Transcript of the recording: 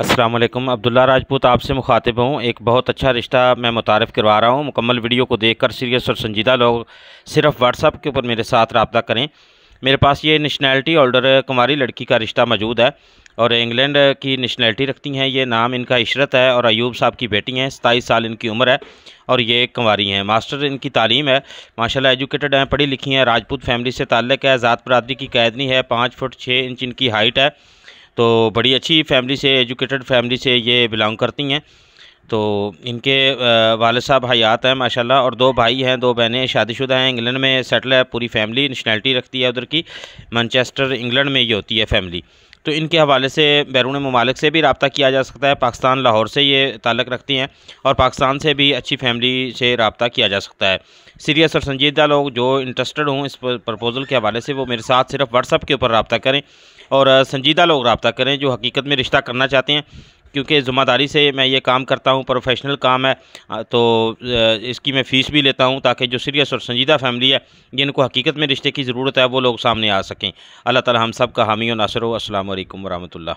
السلام علیکم عبداللہ راجپوت آپ سے مخاطب ہوں ایک بہت اچھا رشتہ میں متعارف کروا رہا ہوں مکمل ویڈیو کو دیکھ کر سیریس اور سنجیدہ لوگ صرف واٹس اپ کے اوپر میرے ساتھ رابطہ کریں میرے پاس یہ نیشنلٹی آلڈر کنواری لڑکی کا رشتہ موجود ہے اور انگلینڈ کی نشنیلٹی رکھتی ہیں یہ نام ان کا عشرت ہے اور ایوب صاحب کی بیٹی ہیں ستائیس سال ان کی عمر ہے اور یہ کنواری ہیں ماسٹر ان کی تعلیم ہے ماشاءاللہ ایجوکیٹڈ ہیں پڑھی لکھی ہیں راجپوت فیملی سے تعلق ہے ذات پرادری کی قید نہیں ہے پانچ فٹ چھ انچ ان کی ہائٹ ہے تو بڑی اچھی فیملی سے ایجوکیٹڈ فیملی سے یہ بلانگ کرتی ہیں تو ان کے والد صاحب حیات ہیں ماشاءاللہ اور دو بھائی ہیں دو بہنیں شادی شدہ ہیں انگلینڈ میں سیٹل ہے پوری فیملی نشنلٹی رکھتی ہے ادھر کی مانچسٹر انگلینڈ میں یہ ہوتی ہے فیملی تو ان کے حوالے سے بیرون ممالک سے بھی رابطہ کیا جا سکتا ہے پاکستان لاہور سے یہ تعلق رکھتی ہیں اور پاکستان سے بھی اچھی فیملی سے رابطہ کیا جا سکتا ہے سیریس اور سنجیدہ لوگ جو انٹرسٹڈ ہوں اس پرپوزل کے حوالے سے وہ میرے ساتھ صرف اپ کے اوپر رابطہ کریں اور سنجیدہ لوگ رابطہ کریں جو حقیقت میں رشتہ کرنا چاہتے ہیں کیونکہ ذمہ داری سے میں یہ کام کرتا ہوں پروفیشنل کام ہے تو اس کی میں فیس بھی لیتا ہوں تاکہ جو سیریس اور سنجیدہ فیملی ہے جن کو حقیقت میں رشتے کی ضرورت ہے وہ لوگ سامنے آ سکیں اللہ تعالی ہم سب کا حامی و ناصر ہو السلام علیکم ورحمۃ اللہ